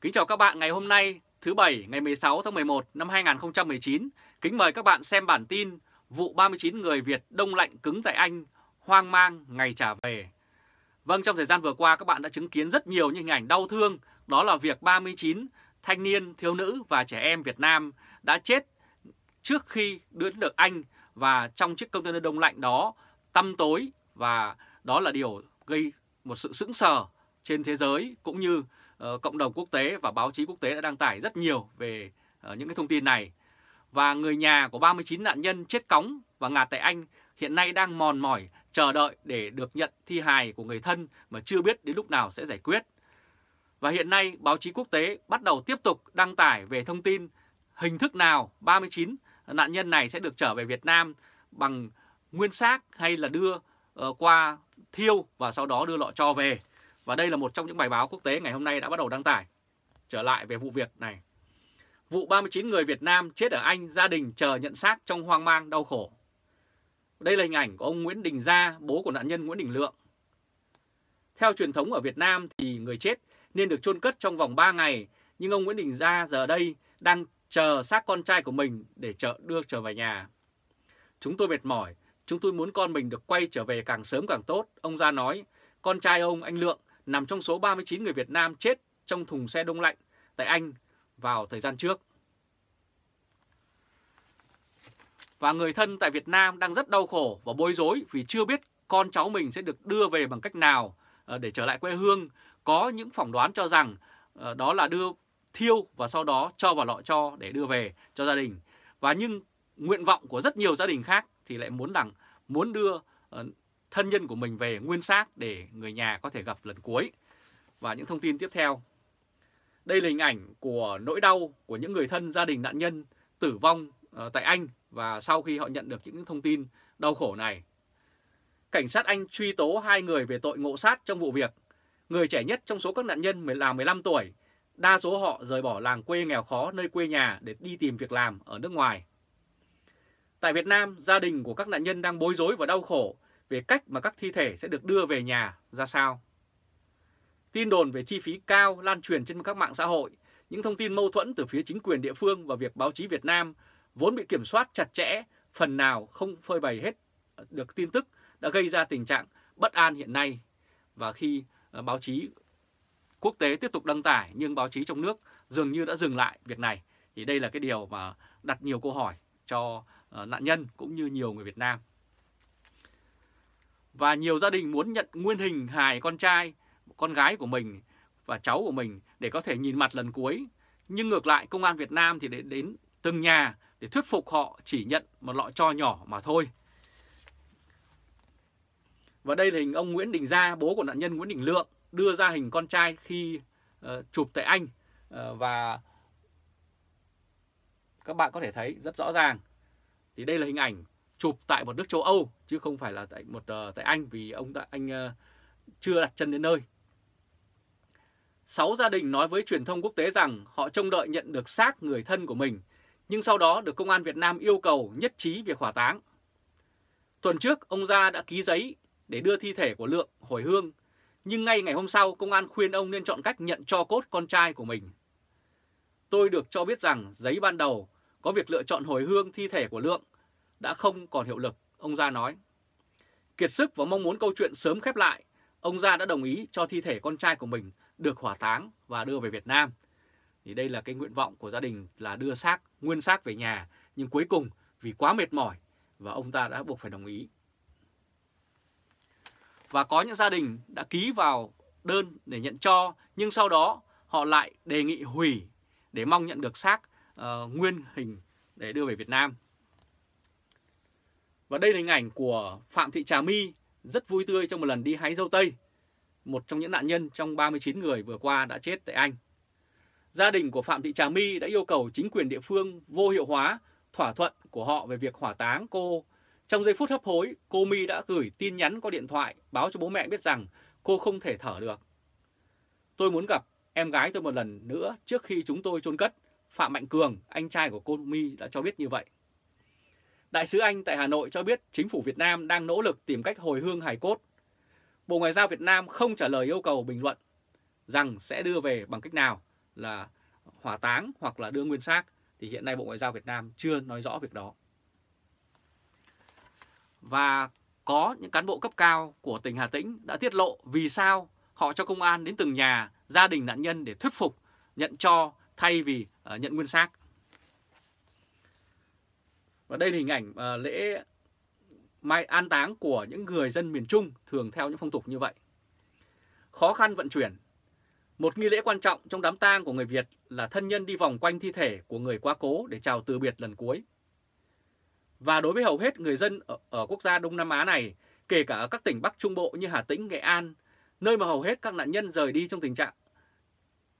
Kính chào các bạn ngày hôm nay thứ Bảy ngày 16 tháng 11 năm 2019. Kính mời các bạn xem bản tin vụ 39 người Việt đông lạnh cứng tại Anh hoang mang ngày trả về. Vâng, trong thời gian vừa qua các bạn đã chứng kiến rất nhiều những hình ảnh đau thương, đó là việc 39 thanh niên, thiếu nữ và trẻ em Việt Nam đã chết trước khi đưa đến được Anh và trong chiếc container đông lạnh đó tăm tối và đó là điều gây một sự sững sờ trên thế giới cũng như ờ, cộng đồng quốc tế và báo chí quốc tế đã đăng tải rất nhiều về ờ, những cái thông tin này. Và người nhà của 39 nạn nhân chết cóng và ngạt tại Anh hiện nay đang mòn mỏi chờ đợi để được nhận thi hài của người thân mà chưa biết đến lúc nào sẽ giải quyết. Và hiện nay báo chí quốc tế bắt đầu tiếp tục đăng tải về thông tin hình thức nào 39 nạn nhân này sẽ được trở về Việt Nam bằng nguyên xác hay là đưa ờ, qua thiêu và sau đó đưa lọ cho về. Và đây là một trong những bài báo quốc tế ngày hôm nay đã bắt đầu đăng tải trở lại về vụ việc này. Vụ 39 người Việt Nam chết ở Anh, gia đình chờ nhận xác trong hoang mang đau khổ. Đây là hình ảnh của ông Nguyễn Đình Gia, bố của nạn nhân Nguyễn Đình Lượng. Theo truyền thống ở Việt Nam thì người chết nên được chôn cất trong vòng 3 ngày, nhưng ông Nguyễn Đình Gia giờ đây đang chờ xác con trai của mình để chợ đưa trở về nhà. Chúng tôi mệt mỏi, chúng tôi muốn con mình được quay trở về càng sớm càng tốt, ông Gia nói. Con trai ông, anh Lượng, nằm trong số 39 người Việt Nam chết trong thùng xe đông lạnh tại Anh vào thời gian trước. Và người thân tại Việt Nam đang rất đau khổ và bối rối vì chưa biết con cháu mình sẽ được đưa về bằng cách nào ờ, để trở lại quê hương. Có những phỏng đoán cho rằng ờ, đó là đưa thiêu và sau đó cho vào lọ cho để đưa về cho gia đình. Và nhưng nguyện vọng của rất nhiều gia đình khác thì lại muốn rằng muốn đưa ờ, thân nhân của mình về nguyên xác để người nhà có thể gặp lần cuối. Và những thông tin tiếp theo. Đây là hình ảnh của nỗi đau của những người thân gia đình nạn nhân tử vong ờ, tại Anh và sau khi họ nhận được những thông tin đau khổ này. Cảnh sát Anh truy tố hai người về tội ngộ sát trong vụ việc. Người trẻ nhất trong số các nạn nhân là 15 tuổi, đa số họ rời bỏ làng quê nghèo khó nơi quê nhà để đi tìm việc làm ở nước ngoài. Tại Việt Nam, gia đình của các nạn nhân đang bối rối và đau khổ về cách mà các thi thể sẽ được đưa về nhà ra sao. Tin đồn về chi phí cao lan truyền trên các mạng xã hội, những thông tin mâu thuẫn từ phía chính quyền địa phương và việc báo chí Việt Nam vốn bị kiểm soát chặt chẽ, phần nào không phơi bày hết được tin tức đã gây ra tình trạng bất an hiện nay. Và khi ờ, báo chí quốc tế tiếp tục đăng tải nhưng báo chí trong nước dường như đã dừng lại việc này, thì đây là cái điều mà đặt nhiều câu hỏi cho ờ, nạn nhân cũng như nhiều người Việt Nam. Và nhiều gia đình muốn nhận nguyên hình hài con trai, con gái của mình và cháu của mình để có thể nhìn mặt lần cuối. Nhưng ngược lại, Công an Việt Nam thì đến, từng nhà để thuyết phục họ chỉ nhận một lọ cho nhỏ mà thôi. Và đây là hình ông Nguyễn Đình Gia, bố của nạn nhân Nguyễn Đình Lượng, đưa ra hình con trai khi uh, chụp tại Anh. Uh, và các bạn có thể thấy rất rõ ràng. Thì đây là hình ảnh chụp tại một nước châu Âu chứ không phải là tại một uh, tại Anh vì ông tại Anh uh, chưa đặt chân đến nơi. Sáu gia đình nói với truyền thông quốc tế rằng họ trông đợi nhận được xác người thân của mình, nhưng sau đó được công an Việt Nam yêu cầu nhất trí việc hỏa táng. Tuần trước, ông Gia đã ký giấy để đưa thi thể của Lượng hồi hương, nhưng ngay ngày hôm sau, công an khuyên ông nên chọn cách nhận cho cốt con trai của mình. Tôi được cho biết rằng giấy ban đầu có việc lựa chọn hồi hương thi thể của Lượng đã không còn hiệu lực, ông Gia nói. Kiệt sức và mong muốn câu chuyện sớm khép lại, ông Gia đã đồng ý cho thi thể con trai của mình được hỏa táng và đưa về Việt Nam. Thì đây là cái nguyện vọng của gia đình là đưa xác, nguyên xác về nhà, nhưng cuối cùng vì quá mệt mỏi và ông ta đã buộc phải đồng ý. Và có những gia đình đã ký vào đơn để nhận cho, nhưng sau đó họ lại đề nghị hủy để mong nhận được xác uh, nguyên hình để đưa về Việt Nam. Và đây là hình ảnh của Phạm Thị Trà My rất vui tươi trong một lần đi hái dâu Tây. Một trong những nạn nhân trong 39 người vừa qua đã chết tại Anh. Gia đình của Phạm Thị Trà My đã yêu cầu chính quyền địa phương vô hiệu hóa thỏa thuận của họ về việc hỏa táng cô. Trong giây phút hấp hối, cô My đã gửi tin nhắn qua điện thoại báo cho bố mẹ biết rằng cô không thể thở được. Tôi muốn gặp em gái tôi một lần nữa trước khi chúng tôi chôn cất. Phạm Mạnh Cường, anh trai của cô My đã cho biết như vậy. Đại sứ Anh tại Hà Nội cho biết chính phủ Việt Nam đang nỗ lực tìm cách hồi hương hài cốt. Bộ Ngoại giao Việt Nam không trả lời yêu cầu bình luận rằng sẽ đưa về bằng cách nào là hỏa táng hoặc là đưa nguyên xác thì hiện nay Bộ Ngoại giao Việt Nam chưa nói rõ việc đó. Và có những cán bộ cấp cao của tỉnh Hà Tĩnh đã tiết lộ vì sao họ cho công an đến từng nhà, gia đình nạn nhân để thuyết phục nhận cho thay vì ờ, nhận nguyên xác và đây là hình ảnh à, lễ mai an táng của những người dân miền Trung thường theo những phong tục như vậy. Khó khăn vận chuyển Một nghi lễ quan trọng trong đám tang của người Việt là thân nhân đi vòng quanh thi thể của người quá cố để chào từ biệt lần cuối. Và đối với hầu hết người dân ở, ở quốc gia Đông Nam Á này, kể cả ở các tỉnh Bắc Trung Bộ như Hà Tĩnh, Nghệ An, nơi mà hầu hết các nạn nhân rời đi trong tình trạng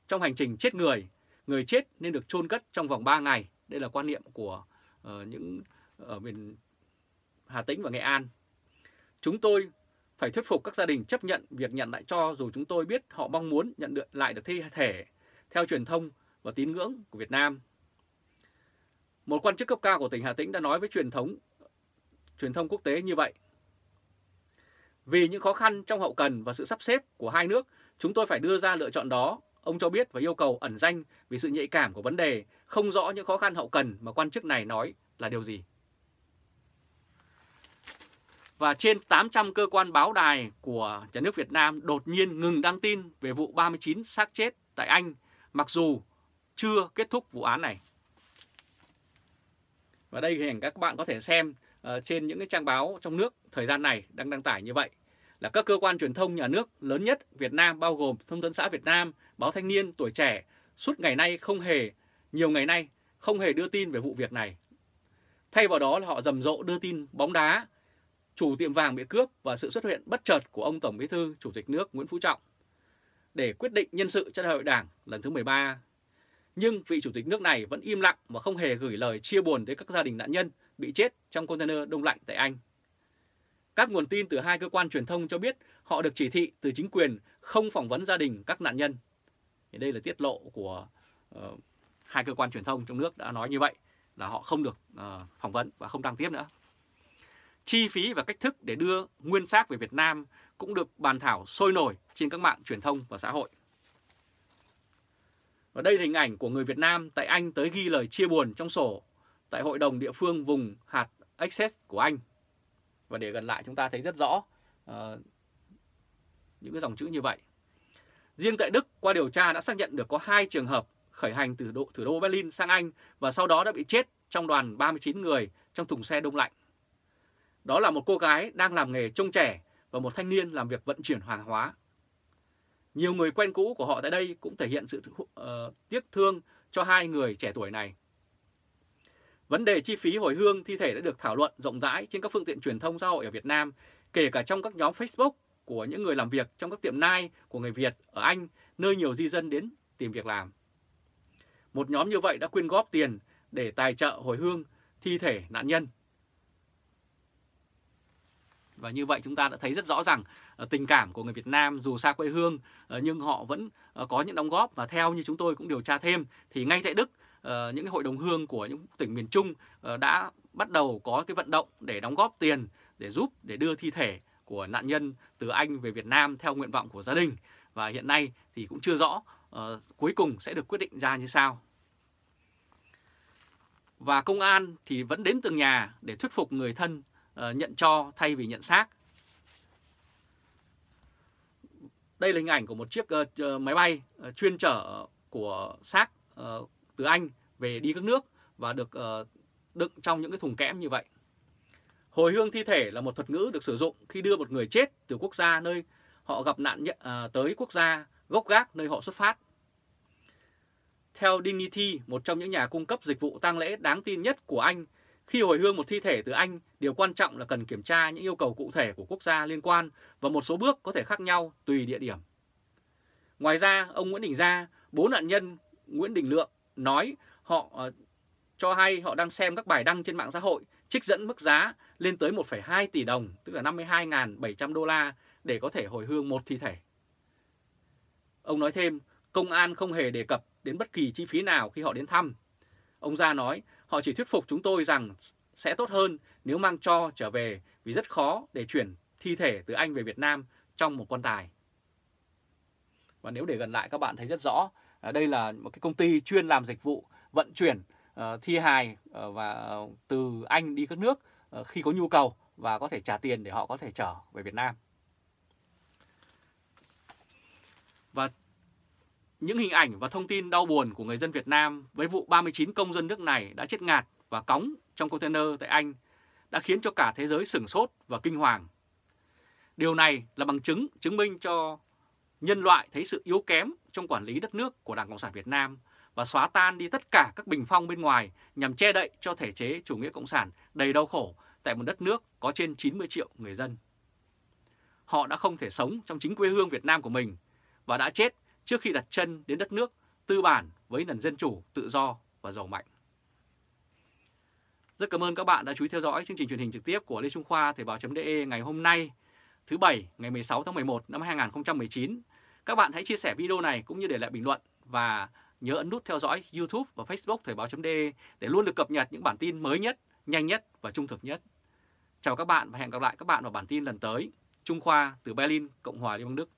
trong hành trình chết người, người chết nên được chôn cất trong vòng 3 ngày. Đây là quan niệm của uh, những ở miền Hà Tĩnh và Nghệ An. Chúng tôi phải thuyết phục các gia đình chấp nhận việc nhận lại cho dù chúng tôi biết họ mong muốn nhận được lại được thi thể theo truyền thông và tín ngưỡng của Việt Nam. Một quan chức cấp cao của tỉnh Hà Tĩnh đã nói với truyền thống truyền thông quốc tế như vậy. Vì những khó khăn trong hậu cần và sự sắp xếp của hai nước, chúng tôi phải đưa ra lựa chọn đó Ông cho biết và yêu cầu ẩn danh vì sự nhạy cảm của vấn đề, không rõ những khó khăn hậu cần mà quan chức này nói là điều gì. Và trên 800 cơ quan báo đài của nhà nước Việt Nam đột nhiên ngừng đăng tin về vụ 39 xác chết tại Anh, mặc dù chưa kết thúc vụ án này. Và đây hình các bạn có thể xem uh, trên những cái trang báo trong nước thời gian này đang đăng tải như vậy là các cơ quan truyền thông nhà nước lớn nhất Việt Nam bao gồm Thông tấn xã Việt Nam, Báo Thanh niên, Tuổi Trẻ suốt ngày nay không hề, nhiều ngày nay không hề đưa tin về vụ việc này. Thay vào đó là họ rầm rộ đưa tin bóng đá, chủ tiệm vàng bị cướp và sự xuất hiện bất chợt của ông Tổng Bí thư Chủ tịch nước Nguyễn Phú Trọng để quyết định nhân sự cho đại hội đảng lần thứ 13. Nhưng vị chủ tịch nước này vẫn im lặng và không hề gửi lời chia buồn tới các gia đình nạn nhân bị chết trong container đông lạnh tại Anh. Các nguồn tin từ hai cơ quan truyền thông cho biết họ được chỉ thị từ chính quyền không phỏng vấn gia đình các nạn nhân. Thì đây là tiết lộ của uh, hai cơ quan truyền thông trong nước đã nói như vậy là họ không được uh, phỏng vấn và không đăng tiếp nữa. Chi phí và cách thức để đưa nguyên xác về Việt Nam cũng được bàn thảo sôi nổi trên các mạng truyền thông và xã hội. Và đây là hình ảnh của người Việt Nam tại Anh tới ghi lời chia buồn trong sổ tại hội đồng địa phương vùng hạt Essex của Anh và để gần lại chúng ta thấy rất rõ uh, những cái dòng chữ như vậy. Riêng tại Đức, qua điều tra đã xác nhận được có hai trường hợp khởi hành từ độ thủ đô Berlin sang Anh và sau đó đã bị chết trong đoàn 39 người trong thùng xe đông lạnh. Đó là một cô gái đang làm nghề trông trẻ và một thanh niên làm việc vận chuyển hàng hóa. Nhiều người quen cũ của họ tại đây cũng thể hiện sự uh, tiếc thương cho hai người trẻ tuổi này. Vấn đề chi phí hồi hương thi thể đã được thảo luận rộng rãi trên các phương tiện truyền thông xã hội ở Việt Nam, kể cả trong các nhóm Facebook của những người làm việc trong các tiệm nai của người Việt ở Anh, nơi nhiều di dân đến tìm việc làm. Một nhóm như vậy đã quyên góp tiền để tài trợ hồi hương thi thể nạn nhân và như vậy chúng ta đã thấy rất rõ rằng ờ, tình cảm của người Việt Nam dù xa quê hương ờ, nhưng họ vẫn ờ, có những đóng góp và theo như chúng tôi cũng điều tra thêm thì ngay tại Đức những hội đồng hương của những tỉnh miền Trung đã bắt đầu có cái vận động để đóng góp tiền để giúp để đưa thi thể của nạn nhân từ Anh về Việt Nam theo nguyện vọng của gia đình và hiện nay thì cũng chưa rõ cuối cùng sẽ được quyết định ra như sao. Và công an thì vẫn đến từng nhà để thuyết phục người thân Ờ, nhận cho thay vì nhận xác. Đây là hình ảnh của một chiếc uh, máy bay uh, chuyên chở của xác uh, từ Anh về đi các nước và được uh, đựng trong những cái thùng kẽm như vậy. Hồi hương thi thể là một thuật ngữ được sử dụng khi đưa một người chết từ quốc gia nơi họ gặp nạn uh, tới quốc gia gốc gác nơi họ xuất phát. Theo Dignity, một trong những nhà cung cấp dịch vụ tang lễ đáng tin nhất của Anh khi hồi hương một thi thể từ Anh, điều quan trọng là cần kiểm tra những yêu cầu cụ thể của quốc gia liên quan và một số bước có thể khác nhau tùy địa điểm. Ngoài ra, ông Nguyễn Đình Gia, bố nạn nhân Nguyễn Đình Lượng, nói họ ờ, cho hay họ đang xem các bài đăng trên mạng xã hội trích dẫn mức giá lên tới 1,2 tỷ đồng, tức là 52.700 đô la để có thể hồi hương một thi thể. Ông nói thêm, công an không hề đề cập đến bất kỳ chi phí nào khi họ đến thăm, Ông Gia nói họ chỉ thuyết phục chúng tôi rằng sẽ tốt hơn nếu mang cho trở về vì rất khó để chuyển thi thể từ Anh về Việt Nam trong một quan tài. Và nếu để gần lại các bạn thấy rất rõ, à, đây là một cái công ty chuyên làm dịch vụ vận chuyển ờ, thi hài ờ, và từ Anh đi các nước ờ, khi có nhu cầu và có thể trả tiền để họ có thể trở về Việt Nam. Và những hình ảnh và thông tin đau buồn của người dân Việt Nam với vụ 39 công dân nước này đã chết ngạt và cóng trong container tại Anh đã khiến cho cả thế giới sửng sốt và kinh hoàng. Điều này là bằng chứng chứng minh cho nhân loại thấy sự yếu kém trong quản lý đất nước của Đảng Cộng sản Việt Nam và xóa tan đi tất cả các bình phong bên ngoài nhằm che đậy cho thể chế chủ nghĩa cộng sản đầy đau khổ tại một đất nước có trên 90 triệu người dân. Họ đã không thể sống trong chính quê hương Việt Nam của mình và đã chết trước khi đặt chân đến đất nước tư bản với nền dân chủ, tự do và giàu mạnh. Rất cảm ơn các bạn đã chú ý theo dõi chương trình truyền hình trực tiếp của Lê Trung Khoa Thời báo.de ngày hôm nay, thứ Bảy ngày 16 tháng 11 năm 2019. Các bạn hãy chia sẻ video này cũng như để lại bình luận và nhớ ấn nút theo dõi YouTube và Facebook Thời báo.de để luôn được cập nhật những bản tin mới nhất, nhanh nhất và trung thực nhất. Chào các bạn và hẹn gặp lại các bạn vào bản tin lần tới. Trung Khoa từ Berlin, Cộng hòa Liên bang Đức.